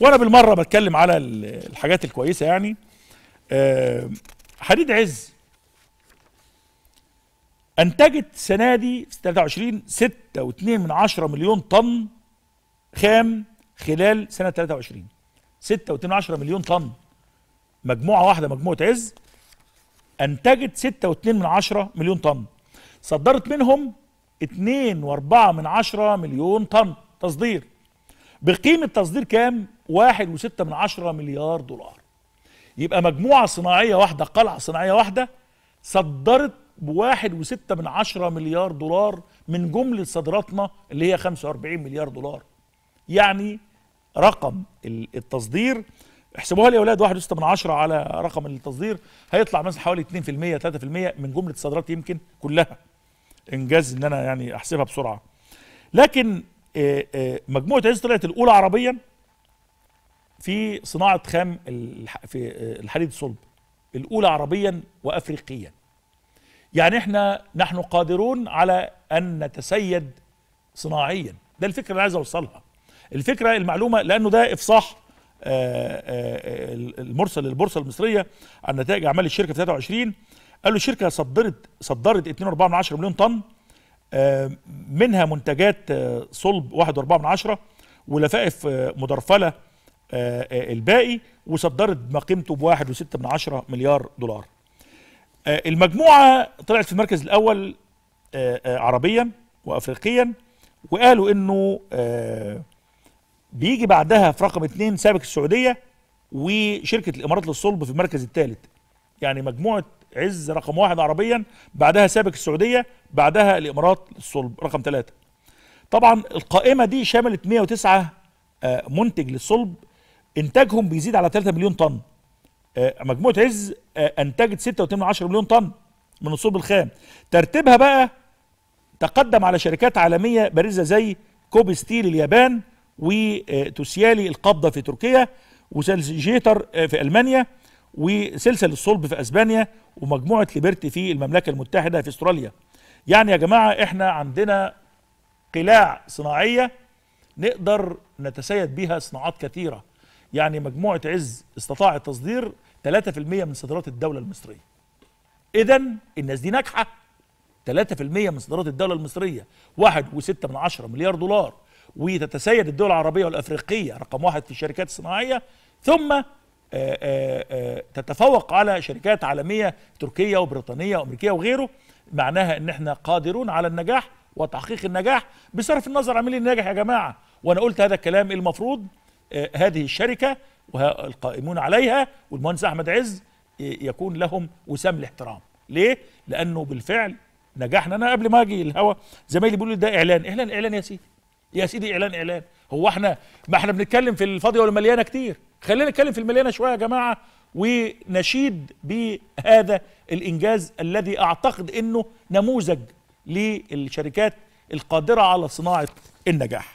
وانا بالمره بتكلم على الحاجات الكويسه يعني آه، حديد عز انتجت السنه دي في 23 6.2 من 10 مليون طن خام خلال سنه 23 6.2 مليون طن مجموعه واحده مجموعه عز انتجت 6.2 من 10 مليون طن صدرت منهم 2.4 من 10 مليون طن تصدير بقيمة تصدير كام؟ واحد وستة من عشرة مليار دولار يبقى مجموعة صناعية واحدة قلعة صناعية واحدة صدرت بواحد وستة من عشرة مليار دولار من جملة صادراتنا اللي هي 45 مليار دولار يعني رقم التصدير احسبوها لي يا اولاد 1.6 من عشرة على رقم التصدير هيطلع مثلا حوالي 2% 3% من جمله الصادرات يمكن كلها انجاز ان انا يعني احسبها بسرعه لكن آه، آه، مجموعه عز طلعت الاولى عربيا في صناعه خام في آه، الحديد الصلب الاولى عربيا وافريقيا يعني احنا نحن قادرون على ان نتسيد صناعيا ده الفكره اللي عايز اوصلها الفكره المعلومه لانه ده افصاح المرسل للبورصه المصريه عن نتائج اعمال الشركه في 23 قالوا الشركه صدرت صدرت 2.4 مليون طن آه، منها منتجات آه، صلب 1.4 ولفائف آه، مدرفله الباقي وصدرت ما قيمته ب 1.6 مليار دولار المجموعه طلعت في المركز الاول عربيا وافريقيا وقالوا انه بيجي بعدها في رقم اثنين سابق السعوديه وشركه الامارات للصلب في المركز الثالث يعني مجموعه عز رقم واحد عربيا بعدها سابق السعوديه بعدها الامارات الصلب رقم ثلاثه طبعا القائمه دي شملت 109 آه، منتج للصلب انتاجهم بيزيد على 3 مليون طن آه، مجموعه عز آه، انتجت 6.8 مليون طن من الصلب الخام ترتيبها بقى تقدم على شركات عالميه بارزه زي كوبي ستيل اليابان وتوسيالي القبضه في تركيا وسلجيتر في المانيا وسلسله الصلب في اسبانيا ومجموعه ليبرتي في المملكه المتحده في استراليا يعني يا جماعه احنا عندنا قلاع صناعيه نقدر نتسيد بها صناعات كثيره يعني مجموعه عز استطاع تصدير 3% من صادرات الدوله المصريه اذا الناس دي ناجحه 3% من صادرات الدوله المصريه 1.6 من مليار دولار وتتسيد الدول العربيه والافريقيه رقم واحد في الشركات الصناعيه ثم آه، آه، آه، تتفوق على شركات عالميه تركيه وبريطانيه وامريكيه وغيره معناها ان احنا قادرون على النجاح وتحقيق النجاح بصرف النظر عن مين اللي ناجح يا جماعه وانا قلت هذا الكلام إيه المفروض هذه الشركه والقائمون عليها والمهندس احمد عز يكون لهم وسام الاحترام ليه لانه بالفعل نجحنا انا قبل ما اجي الهوا زمايلي بيقولوا ده اعلان اعلان اعلان يا سيدي يا سيدي اعلان اعلان هو احنا ما احنا بنتكلم في الفاضيه والمليانه كتير خلينا نتكلم في المليانه شويه يا جماعه ونشيد بهذا الانجاز الذي اعتقد انه نموذج للشركات القادره على صناعه النجاح